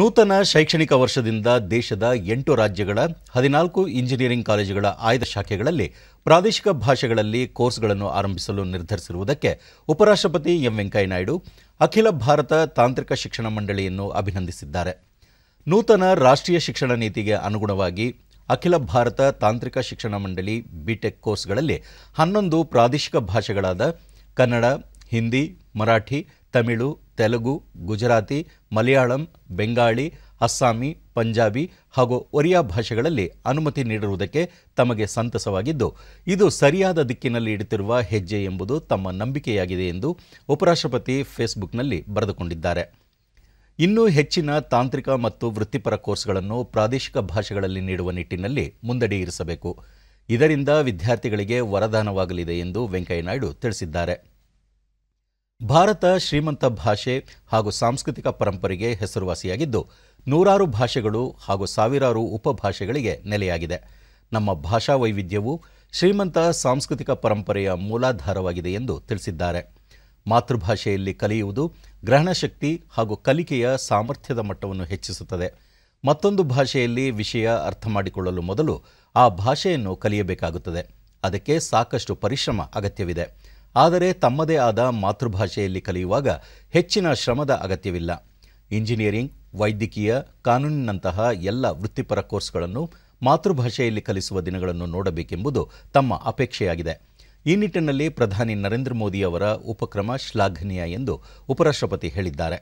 ನೂತನ ಶೈಕ್ಷಣಿಕ ವರ್ಷದಿಂದ ದೇಶದ ಎಂಟು ರಾಜ್ಯಗಳ ಹದಿನಾಲ್ಕು ಇಂಜಿನಿಯರಿಂಗ್ ಕಾಲೇಜುಗಳ ಆಯ್ದ ಶಾಖೆಗಳಲ್ಲಿ ಪ್ರಾದೇಶಿಕ ಭಾಷೆಗಳಲ್ಲಿ ಕೋರ್ಸ್ಗಳನ್ನು ಆರಂಭಿಸಲು ನಿರ್ಧರಿಸಿರುವುದಕ್ಕೆ ಉಪರಾಷ್ಟ್ರಪತಿ ಎಂ ವೆಂಕಯ್ಯನಾಯ್ಡು ಅಖಿಲ ಭಾರತ ತಾಂತ್ರಿಕ ಶಿಕ್ಷಣ ಮಂಡಳಿಯನ್ನು ಅಭಿನಂದಿಸಿದ್ದಾರೆ ನೂತನ ರಾಷ್ಟ್ರೀಯ ಶಿಕ್ಷಣ ನೀತಿಗೆ ಅನುಗುಣವಾಗಿ ಅಖಿಲ ಭಾರತ ತಾಂತ್ರಿಕ ಶಿಕ್ಷಣ ಮಂಡಳಿ ಬಿಟೆಕ್ ಕೋರ್ಸ್ಗಳಲ್ಲಿ ಹನ್ನೊಂದು ಪ್ರಾದೇಶಿಕ ಭಾಷೆಗಳಾದ ಕನ್ನಡ ಹಿಂದಿ ಮರಾಠಿ ತಮಿಳು ತೆಲುಗು ಗುಜರಾತಿ ಮಲಯಾಳಂ ಬೆಂಗಾಳಿ ಅಸ್ಸಾಮಿ ಪಂಜಾಬಿ ಹಾಗೂ ಒರಿಯಾ ಭಾಷೆಗಳಲ್ಲಿ ಅನುಮತಿ ನೀಡಿರುವುದಕ್ಕೆ ತಮಗೆ ಸಂತಸವಾಗಿದ್ದು ಇದು ಸರಿಯಾದ ದಿಕ್ಕಿನಲ್ಲಿ ಇಡುತ್ತಿರುವ ಹೆಜ್ಜೆ ಎಂಬುದು ತಮ್ಮ ನಂಬಿಕೆಯಾಗಿದೆ ಎಂದು ಉಪರಾಷ್ಟ್ರಪತಿ ಫೇಸ್ಬುಕ್ನಲ್ಲಿ ಬರೆದುಕೊಂಡಿದ್ದಾರೆ ಇನ್ನೂ ಹೆಚ್ಚಿನ ತಾಂತ್ರಿಕ ಮತ್ತು ವೃತ್ತಿಪರ ಕೋರ್ಸ್ಗಳನ್ನು ಪ್ರಾದೇಶಿಕ ಭಾಷೆಗಳಲ್ಲಿ ನೀಡುವ ನಿಟ್ಟಿನಲ್ಲಿ ಮುಂದಡಿ ಇರಿಸಬೇಕು ಇದರಿಂದ ವಿದ್ಯಾರ್ಥಿಗಳಿಗೆ ವರದಾನವಾಗಲಿದೆ ಎಂದು ವೆಂಕಯ್ಯನಾಯ್ಡು ತಿಳಿಸಿದ್ದಾರೆ ಭಾರತ ಶ್ರೀಮಂತ ಭಾಷೆ ಹಾಗೂ ಸಾಂಸ್ಕೃತಿಕ ಪರಂಪರೆಗೆ ಹೆಸರುವಾಸಿಯಾಗಿದ್ದು ನೂರಾರು ಭಾಷೆಗಳು ಹಾಗೂ ಸಾವಿರಾರು ಉಪಭಾಷೆಗಳಿಗೆ ನೆಲೆಯಾಗಿದೆ ನಮ್ಮ ಭಾಷಾ ವೈವಿಧ್ಯವು ಶ್ರೀಮಂತ ಸಾಂಸ್ಕೃತಿಕ ಪರಂಪರೆಯ ಮೂಲಾಧಾರವಾಗಿದೆ ಎಂದು ತಿಳಿಸಿದ್ದಾರೆ ಮಾತೃಭಾಷೆಯಲ್ಲಿ ಕಲಿಯುವುದು ಗ್ರಹಣಶಕ್ತಿ ಹಾಗೂ ಕಲಿಕೆಯ ಸಾಮರ್ಥ್ಯದ ಮಟ್ಟವನ್ನು ಹೆಚ್ಚಿಸುತ್ತದೆ ಮತ್ತೊಂದು ಭಾಷೆಯಲ್ಲಿ ವಿಷಯ ಅರ್ಥ ಮಾಡಿಕೊಳ್ಳಲು ಮೊದಲು ಆ ಭಾಷೆಯನ್ನು ಕಲಿಯಬೇಕಾಗುತ್ತದೆ ಅದಕ್ಕೆ ಸಾಕಷ್ಟು ಪರಿಶ್ರಮ ಅಗತ್ಯವಿದೆ ಆದರೆ ತಮ್ಮದೇ ಆದ ಮಾತೃಭಾಷೆಯಲ್ಲಿ ಕಲಿಯುವಾಗ ಹೆಚ್ಚಿನ ಶ್ರಮದ ಅಗತ್ಯವಿಲ್ಲ ಇಂಜಿನಿಯರಿಂಗ್ ವೈದ್ಯಕೀಯ ಕಾನೂನಿನಂತಹ ಎಲ್ಲ ವೃತ್ತಿಪರ ಕೋರ್ಸ್ಗಳನ್ನು ಮಾತೃಭಾಷೆಯಲ್ಲಿ ಕಲಿಸುವ ದಿನಗಳನ್ನು ನೋಡಬೇಕೆಂಬುದು ತಮ್ಮ ಅಪೇಕ್ಷೆಯಾಗಿದೆ ಈ ನಿಟ್ಟಿನಲ್ಲಿ ಪ್ರಧಾನಿ ನರೇಂದ್ರ ಮೋದಿ ಅವರ ಉಪಕ್ರಮ ಶ್ಲಾಘನೀಯ ಎಂದು ಉಪರಾಷ್ಟ್ರಪತಿ ಹೇಳಿದ್ದಾರೆ